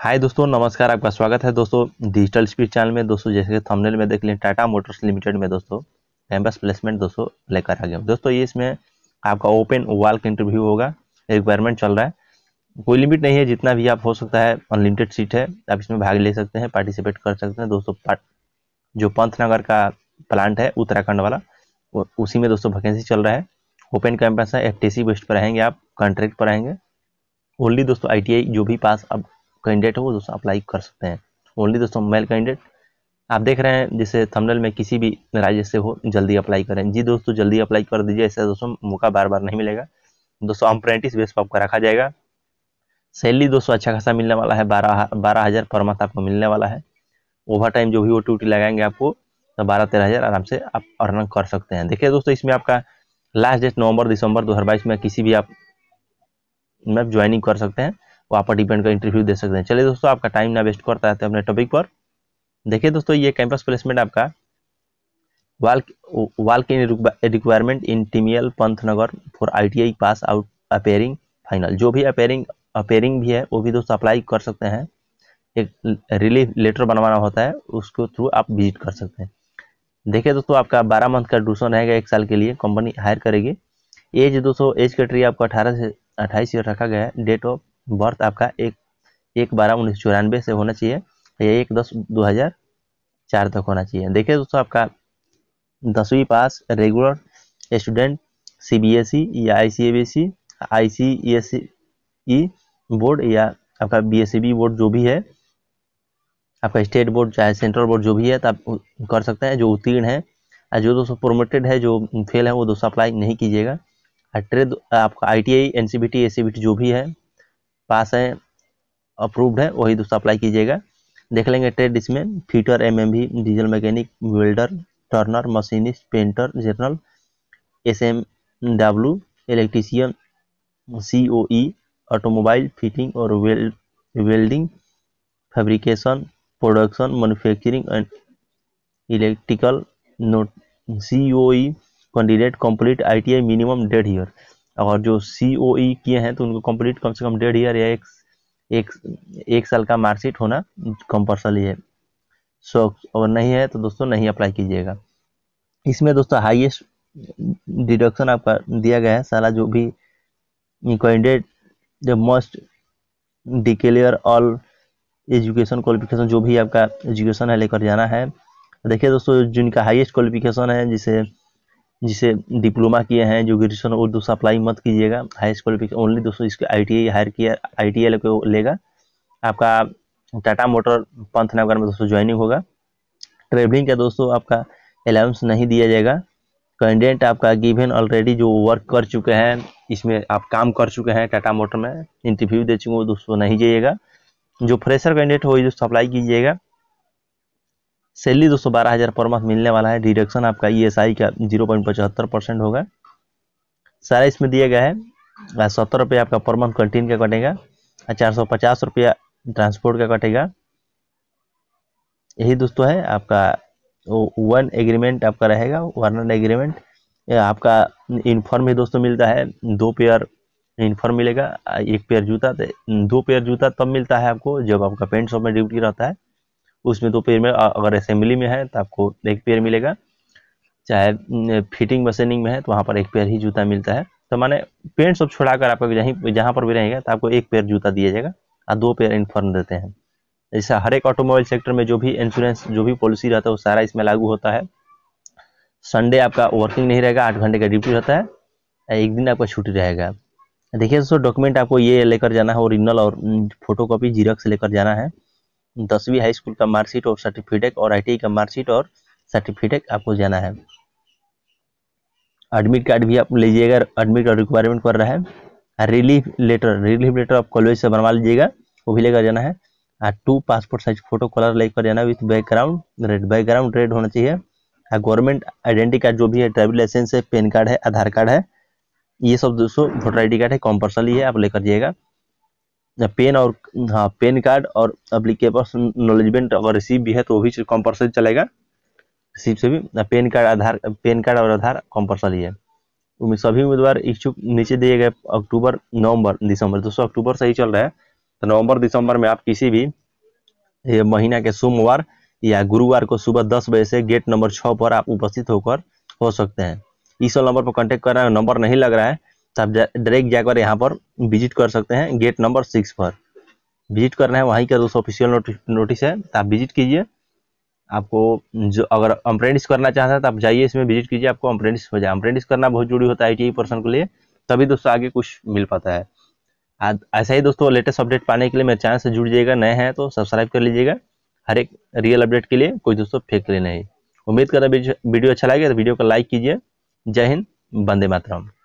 हाय दोस्तों नमस्कार आपका स्वागत है दोस्तों डिजिटल स्पीड चैनल में दोस्तों जैसे कि थंबनेल में देख लें टाटा मोटर्स लिमिटेड में दोस्तों कैंपस प्लेसमेंट दोस्तों लेकर आ गया दोस्तों ये इसमें आपका ओपन वाल का इंटरव्यू होगा रिक्वायरमेंट चल रहा है कोई लिमिट नहीं है जितना भी आप हो सकता है अनलिमिटेड सीट है आप इसमें भाग ले सकते हैं पार्टिसिपेट कर सकते हैं दोस्तों जो पंथनगर का प्लांट है उत्तराखंड वाला उसी में दोस्तों वैकेंसी चल रहा है ओपन कैंपस है एफ टी बेस्ट पर रहेंगे आप कॉन्ट्रैक्ट पर रहेंगे ओनली दोस्तों आई जो भी पास अब कैंडिडेट हो वो दोस्तों अप्लाई कर सकते हैं ओनली दोस्तों मेल कैंडिडेट आप देख रहे हैं जिसे थमनल में किसी भी राज्य से हो जल्दी अप्लाई करें जी दोस्तों जल्दी अप्लाई कर दीजिए ऐसा दोस्तों मौका बार बार नहीं मिलेगा दोस्तों अप्रेंटिस बेस पर आपका रखा जाएगा सैलरी दोस्तों अच्छा खासा मिलने वाला है बारह बारह हज़ार पर मंथ आपको मिलने वाला है ओवर टाइम जो भी वो ट्यूटी लगाएंगे आपको तो बारह तेरह हज़ार आराम से आप अर्न कर सकते हैं देखिए दोस्तों इसमें आपका लास्ट डेट नवंबर दिसंबर 2022 में किसी भी आप में ज्वाइनिंग कर सकते हैं वो आप डिपेंड कर इंटरव्यू दे सकते हैं चलिए दोस्तों आपका टाइम ना वेस्ट करता है अपने तो टॉपिक पर देखिए दोस्तों ये कैंपस प्लेसमेंट आपका वाल वाल की requirement in TML Pantnagar for ITI pass out appearing final जो भी अपेयरिंग अपेयरिंग भी है वो भी दोस्तों अप्लाई कर सकते हैं एक रिलीफ लेटर बनवाना होता है उसको थ्रू आप विजिट कर सकते हैं देखिए दोस्तों आपका बारह मंथ का ड्यूशन रहेगा एक साल के लिए कंपनी हायर करेगी एज दोस्तों एज कैटेगरी आपको अठारह से अट्ठाईस ईयर रखा गया है डेट ऑफ बर्थ आपका एक एक बारह उन्नीस चौरानवे से होना चाहिए या एक दस दो हज़ार चार तक होना चाहिए देखिए दोस्तों आपका दसवीं पास रेगुलर स्टूडेंट सीबीएसई या आईसीएबीसी आईसीएसई बोर्ड या आपका बीएसईबी बोर्ड e जो भी है आपका स्टेट बोर्ड चाहे सेंट्रल बोर्ड जो भी है तो आप कर सकते हैं जो उत्तीर्ण है और जो दोस्तों प्रोमोटेड है जो फेल है वो दोस्तों अप्लाई नहीं कीजिएगा ट्रेड आपका I T I N C B T A C B T जो भी है पास है अप्रूव्ड है वही दोस्तों अप्लाई कीजिएगा देख लेंगे ट्रेड इसमें fitter M diesel mechanic welder turner machinist painter general S M W electrician C O E automobile fitting और weld welding fabrication production manufacturing and electrical note C O E candidate complete I T I minimum डेढ़ year और जो सी O ई किए हैं तो उनको complete कम से कम डेढ़ ईयर या एक एक एक साल का मार्कशीट होना कंपल्सरी है सो और नहीं है तो दोस्तों नहीं अप्लाई कीजिएगा इसमें दोस्तों हाईएस्ट डिडक्शन आपका दिया गया है सारा जो भी इंक्वाइंडेड the most declare all education qualification जो भी आपका एजुकेशन है लेकर जाना है देखिए दोस्तों जिनका हाईएस्ट क्वालिफिकेशन है जिसे जिसे डिप्लोमा किए हैं जो ग्रेजुएशन और दोस्तों अप्लाई मत कीजिएगा हाई क्वालिफिकेशन ओनली दोस्तों इसके आई टी हायर किया आई टी लेगा आपका टाटा मोटर पंथ नगर में दोस्तों ज्वाइनिंग होगा ट्रेवलिंग का दोस्तों आपका अलाउंस नहीं दिया जाएगा कैंडिडेट आपका गिवन ऑलरेडी जो वर्क कर चुके हैं इसमें आप काम कर चुके हैं टाटा मोटर में इंटरव्यू दे चुके हो दोस्तों नहीं जाइएगा जो फ्रेशर कैंडिडेट हो दोस्तों अप्लाई कीजिएगा सैलरी दोस्तों बारह हज़ार पर मंथ मिलने वाला है डिडक्शन आपका ई e का जीरो पॉइंट पचहत्तर परसेंट होगा सारा इसमें दिया गया है सत्तर रुपये आपका पर मंथ कंटीन का कटेगा चार सौ पचास रुपया ट्रांसपोर्ट का कटेगा यही दोस्तों है आपका वन एग्रीमेंट आपका रहेगा वर्नर एग्रीमेंट आपका यूनिफॉर्म भी दोस्तों मिलता है दो पेयर यूनिफॉर्म मिलेगा एक पेयर जूता तो दो पेयर जूता तब मिलता है आपको जब आपका पेंट शॉप में ड्यूटी रहता है उसमें दो पेयर में अगर असेंबली में है तो आपको एक पेयर मिलेगा चाहे फिटिंग मशीनिंग में है तो वहाँ पर एक पेयर ही जूता मिलता है तो मैंने पेंट सब छुड़ाकर आपका जहीं जहाँ पर भी रहेगा तो आपको एक पेयर जूता दिया जाएगा और दो पेयर इन्फॉर्म देते हैं ऐसा हर एक ऑटोमोबाइल सेक्टर में जो भी इंश्योरेंस जो भी पॉलिसी रहता है वो सारा इसमें लागू होता है संडे आपका वर्किंग नहीं रहेगा आठ घंटे का ड्यूटी रहता है एक दिन आपका छुट्टी रहेगा देखिए दोस्तों डॉक्यूमेंट आपको ये लेकर जाना है ओरिजिनल और, और फोटो कॉपी जीरक्स लेकर जाना है दसवीं हाई स्कूल का मार्कशीट और सर्टिफिकेट और आई का मार्कशीट और सर्टिफिकेट आपको जाना है एडमिट कार्ड भी आप लीजिएगा एडमिट कार्ड रिक्वायरमेंट कर रहा है रिलीफ लेटर रिलीफ लेटर आप कॉलेज से बनवा लीजिएगा वो भी लेकर जाना है और two passport size photo colour लेकर जाना with background red background red होना चाहिए और गवर्नमेंट आइडेंटिटी कार्ड जो भी है ड्राइविंग लाइसेंस है पेन कार्ड है आधार कार्ड है ये सब दोस्तों वोटर आई कार्ड है कॉम्पर्सनली है आप लेकर जाइएगा पेन और हाँ पेन कार्ड और अप्लीकेबल्स नॉलेजमेंट अगर रिसीव भी है तो वो भी कंपल्सरी चलेगा रिसीव से भी pan card Aadhaar pan card और आधार कंपल्सरी है सभी उम्मीदवार इच्छुक नीचे दिए गए अक्टूबर नवंबर दिसंबर दोस्तों अक्टूबर से ही चल रहा है तो नवंबर दिसंबर में आप किसी भी महीना के सोमवार या गुरुवार को सुबह दस बजे से गेट नंबर छः पर आप उपस्थित होकर हो सकते हैं इस नंबर पर कॉन्टेक्ट कर रहे हैं नंबर नहीं लग रहा है तो आप डायरेक्ट जाकर यहाँ पर विजिट कर सकते हैं गेट नंबर सिक्स पर विजिट करना है वहीं का दोस्तों ऑफिशियल नोटिस, है तो आप विजिट कीजिए आपको जो अगर अम्प्रेंटिस करना चाहते हैं तो आप जाइए इसमें विजिट कीजिए आपको अम्प्रेंटिस हो जाए अम्प्रेंटिस करना बहुत जरूरी होता है आई पर्सन e के लिए तभी दोस्तों आगे कुछ मिल पाता है ऐसा ही दोस्तों लेटेस्ट अपडेट पाने के लिए मेरे चैनल से जुड़ जाइएगा नए हैं तो सब्सक्राइब कर लीजिएगा हर एक रियल अपडेट के लिए कोई दोस्तों फेक के लिए नहीं उम्मीद करें वीडियो अच्छा लगे तो वीडियो को लाइक कीजिए जय हिंद बंदे मातरम